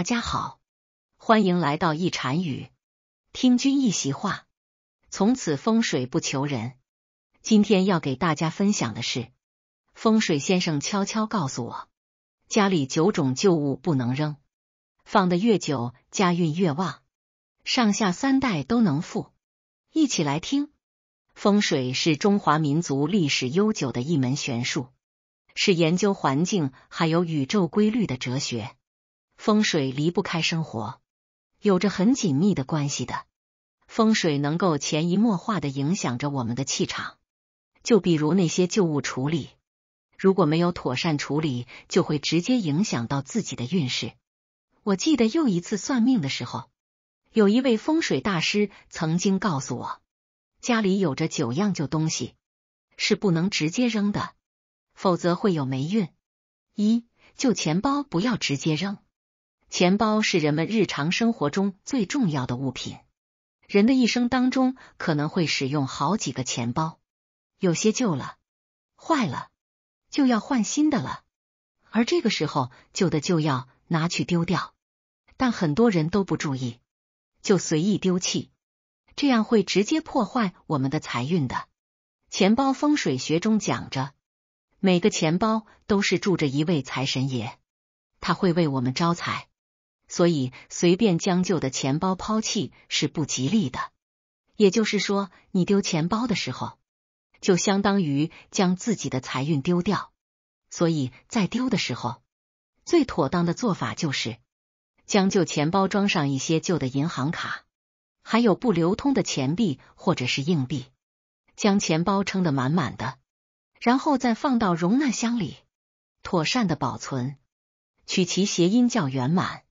大家好，欢迎来到一禅语。听君一席话，从此风水不求人。今天要给大家分享的是，风水先生悄悄告诉我，家里九种旧物不能扔，放的越久，家运越旺，上下三代都能富。一起来听。风水是中华民族历史悠久的一门玄术，是研究环境还有宇宙规律的哲学。风水离不开生活，有着很紧密的关系的。风水能够潜移默化的影响着我们的气场，就比如那些旧物处理，如果没有妥善处理，就会直接影响到自己的运势。我记得又一次算命的时候，有一位风水大师曾经告诉我，家里有着九样旧东西是不能直接扔的，否则会有霉运。一旧钱包不要直接扔。钱包是人们日常生活中最重要的物品。人的一生当中可能会使用好几个钱包，有些旧了、坏了，就要换新的了。而这个时候，旧的就要拿去丢掉，但很多人都不注意，就随意丢弃，这样会直接破坏我们的财运的。钱包风水学中讲着，每个钱包都是住着一位财神爷，他会为我们招财。所以，随便将旧的钱包抛弃是不吉利的。也就是说，你丢钱包的时候，就相当于将自己的财运丢掉。所以在丢的时候，最妥当的做法就是将旧钱包装上一些旧的银行卡，还有不流通的钱币或者是硬币，将钱包撑得满满的，然后再放到容纳箱里，妥善的保存。取其谐音叫圆满。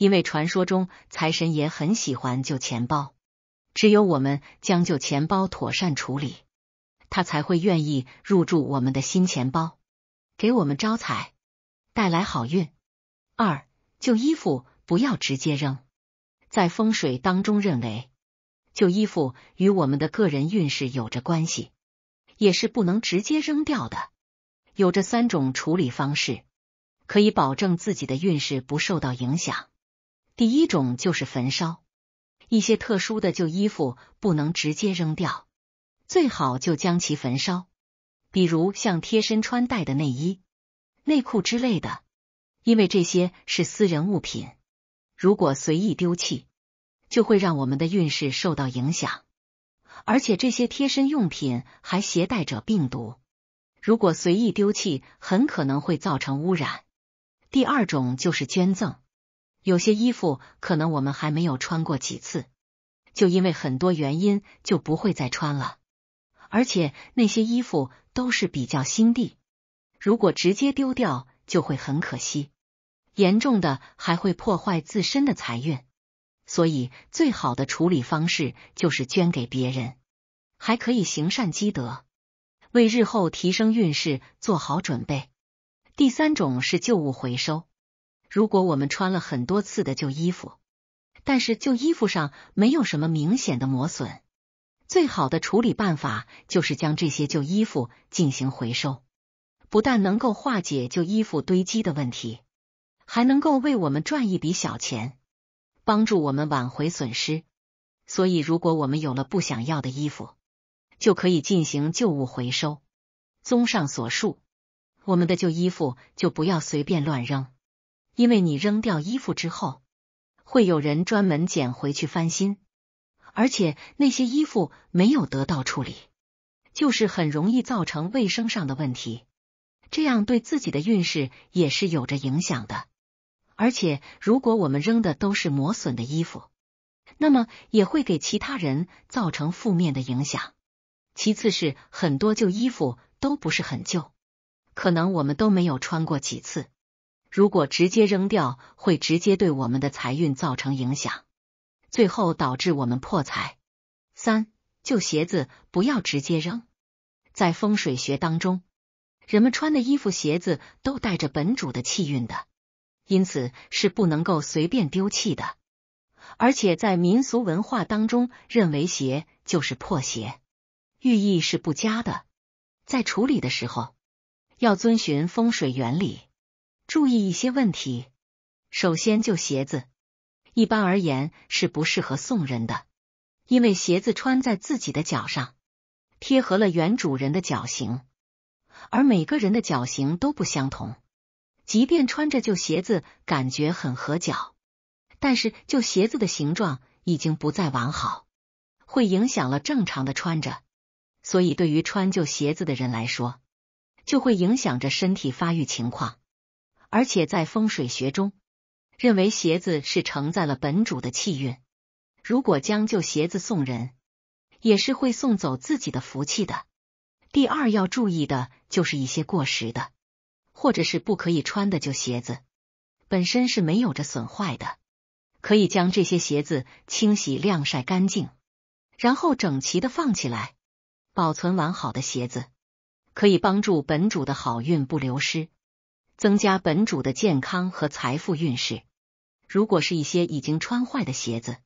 因为传说中财神爷很喜欢旧钱包，只有我们将旧钱包妥善处理，他才会愿意入住我们的新钱包，给我们招财带来好运。二旧衣服不要直接扔，在风水当中认为旧衣服与我们的个人运势有着关系，也是不能直接扔掉的。有着三种处理方式，可以保证自己的运势不受到影响。第一种就是焚烧一些特殊的旧衣服，不能直接扔掉，最好就将其焚烧，比如像贴身穿戴的内衣、内裤之类的，因为这些是私人物品，如果随意丢弃，就会让我们的运势受到影响，而且这些贴身用品还携带着病毒，如果随意丢弃，很可能会造成污染。第二种就是捐赠。有些衣服可能我们还没有穿过几次，就因为很多原因就不会再穿了，而且那些衣服都是比较新的，如果直接丢掉就会很可惜，严重的还会破坏自身的财运，所以最好的处理方式就是捐给别人，还可以行善积德，为日后提升运势做好准备。第三种是旧物回收。如果我们穿了很多次的旧衣服，但是旧衣服上没有什么明显的磨损，最好的处理办法就是将这些旧衣服进行回收，不但能够化解旧衣服堆积的问题，还能够为我们赚一笔小钱，帮助我们挽回损失。所以，如果我们有了不想要的衣服，就可以进行旧物回收。综上所述，我们的旧衣服就不要随便乱扔。因为你扔掉衣服之后，会有人专门捡回去翻新，而且那些衣服没有得到处理，就是很容易造成卫生上的问题。这样对自己的运势也是有着影响的。而且如果我们扔的都是磨损的衣服，那么也会给其他人造成负面的影响。其次是很多旧衣服都不是很旧，可能我们都没有穿过几次。如果直接扔掉，会直接对我们的财运造成影响，最后导致我们破财。三旧鞋子不要直接扔，在风水学当中，人们穿的衣服、鞋子都带着本主的气运的，因此是不能够随便丢弃的。而且在民俗文化当中，认为鞋就是破鞋，寓意是不佳的。在处理的时候，要遵循风水原理。注意一些问题，首先就鞋子，一般而言是不适合送人的，因为鞋子穿在自己的脚上，贴合了原主人的脚型，而每个人的脚型都不相同，即便穿着旧鞋子感觉很合脚，但是旧鞋子的形状已经不再完好，会影响了正常的穿着，所以对于穿旧鞋子的人来说，就会影响着身体发育情况。而且在风水学中，认为鞋子是承载了本主的气运，如果将就鞋子送人，也是会送走自己的福气的。第二要注意的就是一些过时的，或者是不可以穿的旧鞋子，本身是没有着损坏的，可以将这些鞋子清洗、晾晒干净，然后整齐的放起来，保存完好的鞋子，可以帮助本主的好运不流失。增加本主的健康和财富运势。如果是一些已经穿坏的鞋子，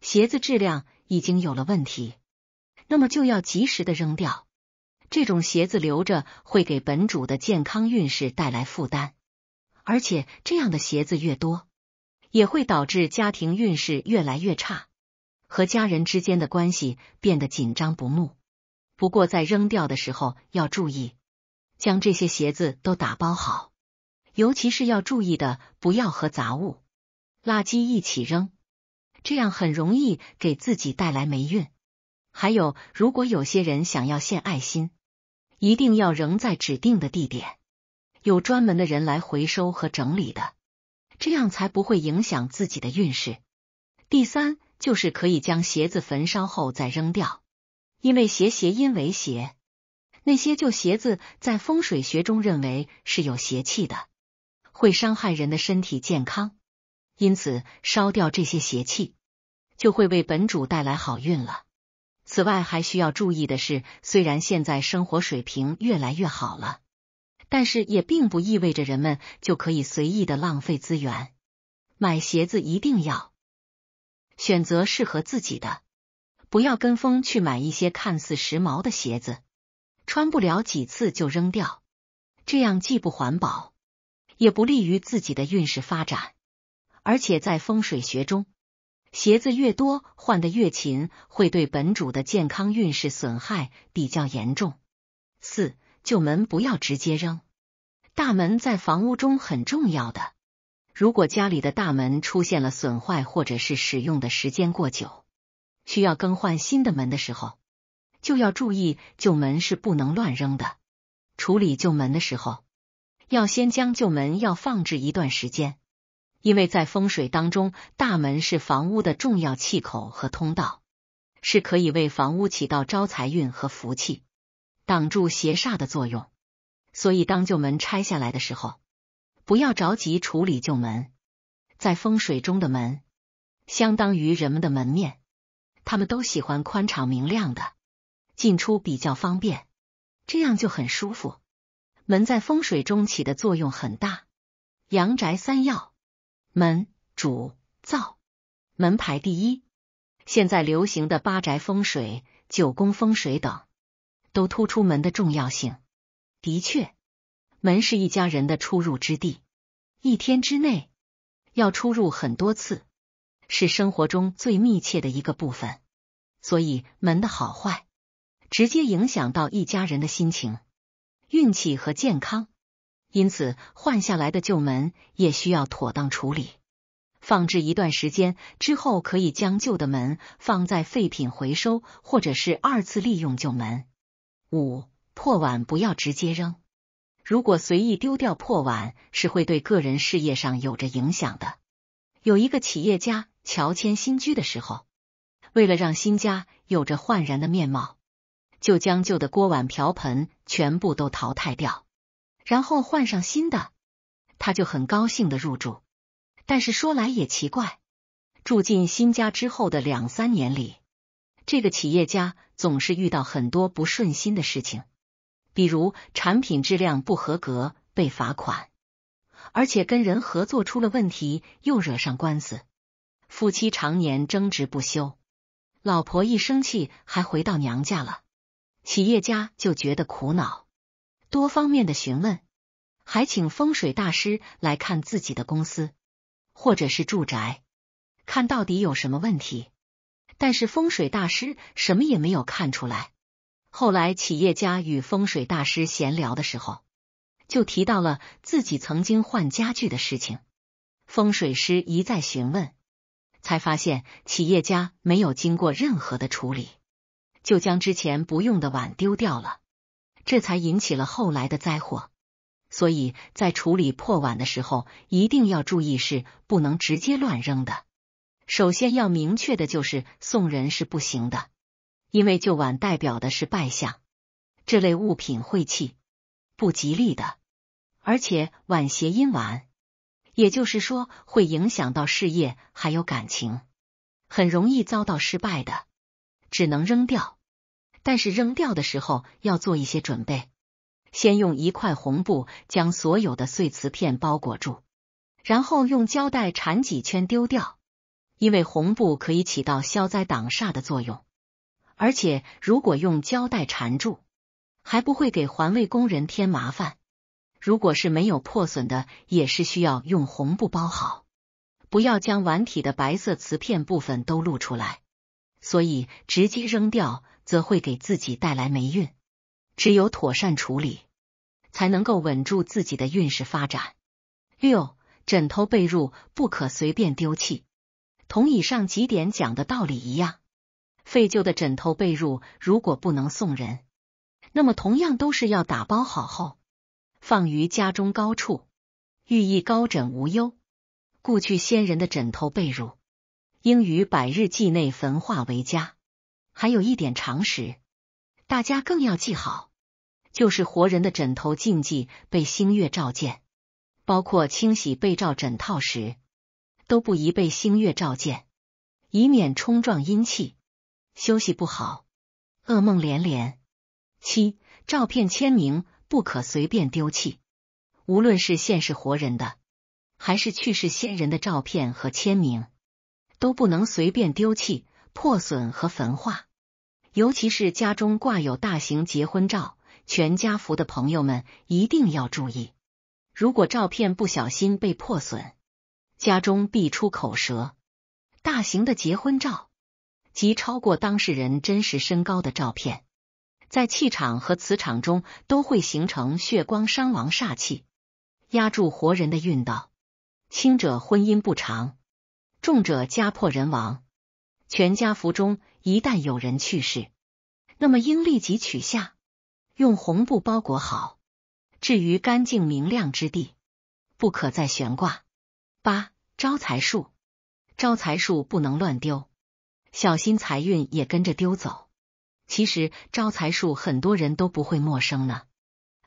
鞋子质量已经有了问题，那么就要及时的扔掉。这种鞋子留着会给本主的健康运势带来负担，而且这样的鞋子越多，也会导致家庭运势越来越差，和家人之间的关系变得紧张不睦。不过在扔掉的时候要注意，将这些鞋子都打包好。尤其是要注意的，不要和杂物、垃圾一起扔，这样很容易给自己带来霉运。还有，如果有些人想要献爱心，一定要扔在指定的地点，有专门的人来回收和整理的，这样才不会影响自己的运势。第三，就是可以将鞋子焚烧后再扔掉，因为鞋谐音为邪，那些旧鞋子在风水学中认为是有邪气的。会伤害人的身体健康，因此烧掉这些邪气，就会为本主带来好运了。此外，还需要注意的是，虽然现在生活水平越来越好了，但是也并不意味着人们就可以随意的浪费资源。买鞋子一定要选择适合自己的，不要跟风去买一些看似时髦的鞋子，穿不了几次就扔掉，这样既不环保。也不利于自己的运势发展，而且在风水学中，鞋子越多换的越勤，会对本主的健康运势损害比较严重。四旧门不要直接扔，大门在房屋中很重要的，如果家里的大门出现了损坏或者是使用的时间过久，需要更换新的门的时候，就要注意旧门是不能乱扔的。处理旧门的时候。要先将旧门要放置一段时间，因为在风水当中，大门是房屋的重要气口和通道，是可以为房屋起到招财运和福气，挡住邪煞的作用。所以当旧门拆下来的时候，不要着急处理旧门。在风水中的门，相当于人们的门面，他们都喜欢宽敞明亮的，进出比较方便，这样就很舒服。门在风水中起的作用很大，阳宅三要门主灶门排第一。现在流行的八宅风水、九宫风水等，都突出门的重要性。的确，门是一家人的出入之地，一天之内要出入很多次，是生活中最密切的一个部分。所以，门的好坏直接影响到一家人的心情。运气和健康，因此换下来的旧门也需要妥当处理，放置一段时间之后，可以将旧的门放在废品回收或者是二次利用旧门。五破碗不要直接扔，如果随意丢掉破碗，是会对个人事业上有着影响的。有一个企业家乔迁新居的时候，为了让新家有着焕然的面貌。就将旧的锅碗瓢盆全部都淘汰掉，然后换上新的，他就很高兴的入住。但是说来也奇怪，住进新家之后的两三年里，这个企业家总是遇到很多不顺心的事情，比如产品质量不合格被罚款，而且跟人合作出了问题又惹上官司，夫妻常年争执不休，老婆一生气还回到娘家了。企业家就觉得苦恼，多方面的询问，还请风水大师来看自己的公司或者是住宅，看到底有什么问题。但是风水大师什么也没有看出来。后来企业家与风水大师闲聊的时候，就提到了自己曾经换家具的事情。风水师一再询问，才发现企业家没有经过任何的处理。就将之前不用的碗丢掉了，这才引起了后来的灾祸。所以在处理破碗的时候，一定要注意是不能直接乱扔的。首先要明确的就是送人是不行的，因为旧碗代表的是败相，这类物品晦气、不吉利的。而且碗谐音“碗，也就是说会影响到事业还有感情，很容易遭到失败的，只能扔掉。但是扔掉的时候要做一些准备，先用一块红布将所有的碎瓷片包裹住，然后用胶带缠几圈丢掉。因为红布可以起到消灾挡煞的作用，而且如果用胶带缠住，还不会给环卫工人添麻烦。如果是没有破损的，也是需要用红布包好，不要将碗体的白色瓷片部分都露出来。所以直接扔掉。则会给自己带来霉运，只有妥善处理，才能够稳住自己的运势发展。六，枕头被褥不可随便丢弃，同以上几点讲的道理一样。废旧的枕头被褥如果不能送人，那么同样都是要打包好后放于家中高处，寓意高枕无忧。故去先人的枕头被褥，应于百日祭内焚化为佳。还有一点常识，大家更要记好，就是活人的枕头禁忌被星月照见，包括清洗被罩、枕套时，都不宜被星月照见，以免冲撞阴气，休息不好，噩梦连连。七、照片签名不可随便丢弃，无论是现世活人的，还是去世先人的照片和签名，都不能随便丢弃、破损和焚化。尤其是家中挂有大型结婚照、全家福的朋友们一定要注意，如果照片不小心被破损，家中必出口舌。大型的结婚照及超过当事人真实身高的照片，在气场和磁场中都会形成血光伤亡煞气，压住活人的运道，轻者婚姻不长，重者家破人亡。全家福中。一旦有人去世，那么应立即取下，用红布包裹好。置于干净明亮之地，不可再悬挂。八招财树，招财树不能乱丢，小心财运也跟着丢走。其实招财树很多人都不会陌生呢。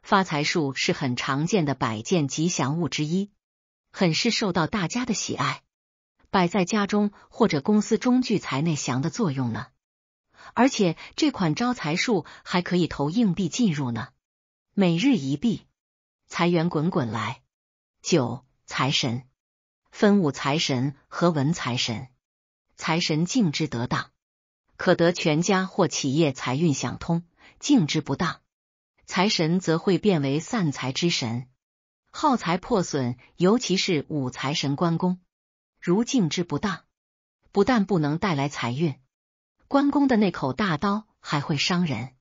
发财树是很常见的摆件吉祥物之一，很是受到大家的喜爱。摆在家中或者公司中聚财内祥的作用呢？而且这款招财树还可以投硬币进入呢，每日一币，财源滚滚来。九财神分五财神和文财神，财神敬之得当，可得全家或企业财运享通；敬之不当，财神则会变为散财之神，耗财破损，尤其是五财神关公。如敬之不当，不但不能带来财运，关公的那口大刀还会伤人。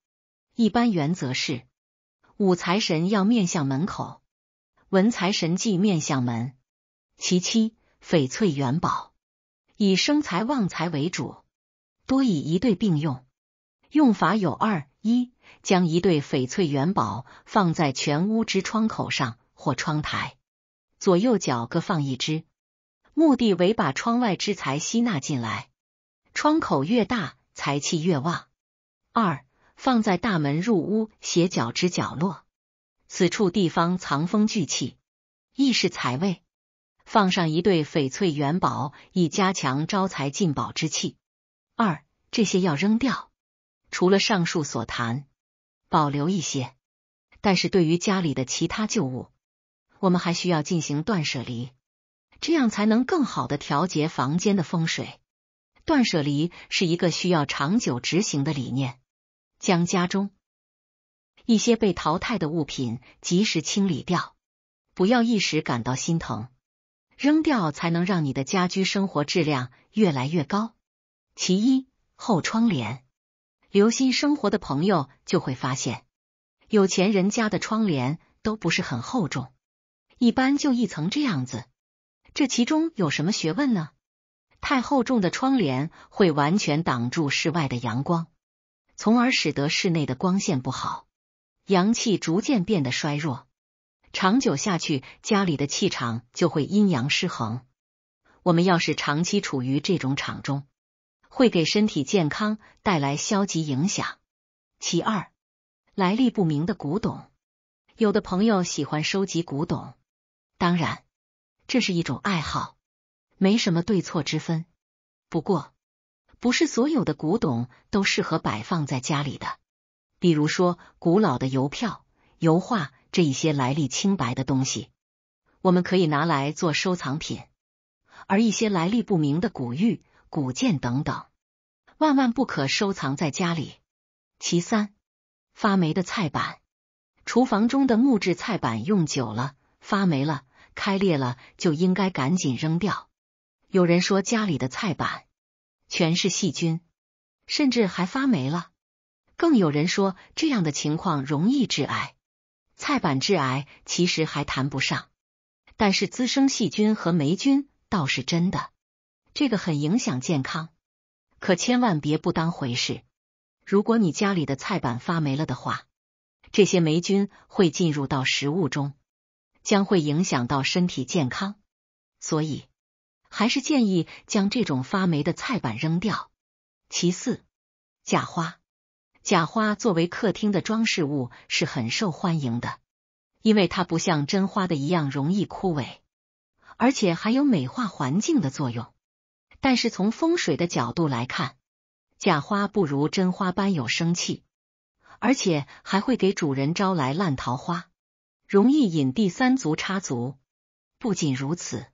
一般原则是，武财神要面向门口，文财神忌面向门。其七，翡翠元宝以生财旺财为主，多以一对并用。用法有二：一将一对翡翠元宝放在全屋之窗口上或窗台，左右脚各放一只。目的为把窗外之财吸纳进来，窗口越大，财气越旺。二，放在大门入屋斜角之角落，此处地方藏风聚气，亦是财位，放上一对翡翠元宝，以加强招财进宝之气。二，这些要扔掉，除了上述所谈，保留一些。但是对于家里的其他旧物，我们还需要进行断舍离。这样才能更好的调节房间的风水。断舍离是一个需要长久执行的理念，将家中一些被淘汰的物品及时清理掉，不要一时感到心疼，扔掉才能让你的家居生活质量越来越高。其一，厚窗帘，留心生活的朋友就会发现，有钱人家的窗帘都不是很厚重，一般就一层这样子。这其中有什么学问呢？太厚重的窗帘会完全挡住室外的阳光，从而使得室内的光线不好，阳气逐渐变得衰弱。长久下去，家里的气场就会阴阳失衡。我们要是长期处于这种场中，会给身体健康带来消极影响。其二，来历不明的古董，有的朋友喜欢收集古董，当然。这是一种爱好，没什么对错之分。不过，不是所有的古董都适合摆放在家里的。比如说，古老的邮票、油画这一些来历清白的东西，我们可以拿来做收藏品；而一些来历不明的古玉、古剑等等，万万不可收藏在家里。其三，发霉的菜板。厨房中的木质菜板用久了，发霉了。开裂了就应该赶紧扔掉。有人说家里的菜板全是细菌，甚至还发霉了。更有人说这样的情况容易致癌。菜板致癌其实还谈不上，但是滋生细菌和霉菌倒是真的，这个很影响健康。可千万别不当回事。如果你家里的菜板发霉了的话，这些霉菌会进入到食物中。将会影响到身体健康，所以还是建议将这种发霉的菜板扔掉。其四，假花，假花作为客厅的装饰物是很受欢迎的，因为它不像真花的一样容易枯萎，而且还有美化环境的作用。但是从风水的角度来看，假花不如真花般有生气，而且还会给主人招来烂桃花。容易引第三足插足，不仅如此，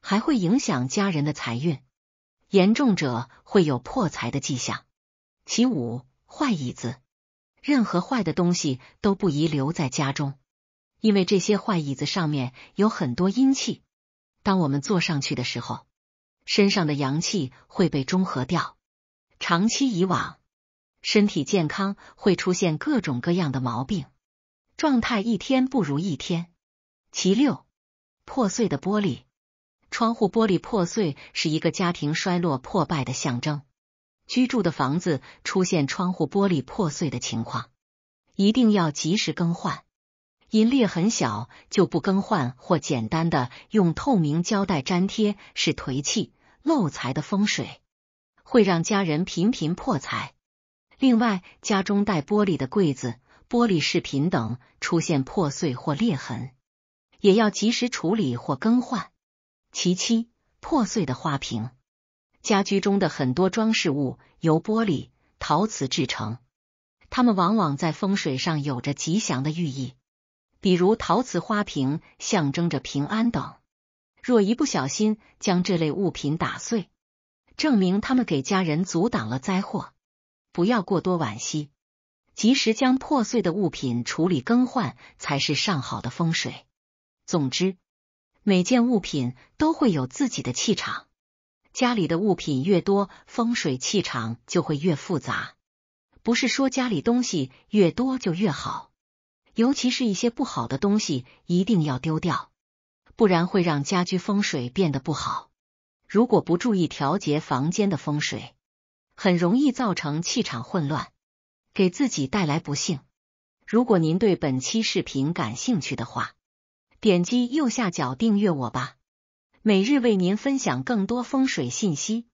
还会影响家人的财运，严重者会有破财的迹象。其五，坏椅子，任何坏的东西都不宜留在家中，因为这些坏椅子上面有很多阴气，当我们坐上去的时候，身上的阳气会被中和掉，长期以往，身体健康会出现各种各样的毛病。状态一天不如一天。其六，破碎的玻璃窗户玻璃破碎是一个家庭衰落破败的象征。居住的房子出现窗户玻璃破碎的情况，一定要及时更换。因裂痕小就不更换或简单的用透明胶带粘贴是颓气漏财的风水，会让家人频频破财。另外，家中带玻璃的柜子。玻璃饰品等出现破碎或裂痕，也要及时处理或更换。其七，破碎的花瓶。家居中的很多装饰物由玻璃、陶瓷制成，它们往往在风水上有着吉祥的寓意，比如陶瓷花瓶象征着平安等。若一不小心将这类物品打碎，证明他们给家人阻挡了灾祸，不要过多惋惜。及时将破碎的物品处理更换才是上好的风水。总之，每件物品都会有自己的气场，家里的物品越多，风水气场就会越复杂。不是说家里东西越多就越好，尤其是一些不好的东西一定要丢掉，不然会让家居风水变得不好。如果不注意调节房间的风水，很容易造成气场混乱。给自己带来不幸。如果您对本期视频感兴趣的话，点击右下角订阅我吧，每日为您分享更多风水信息。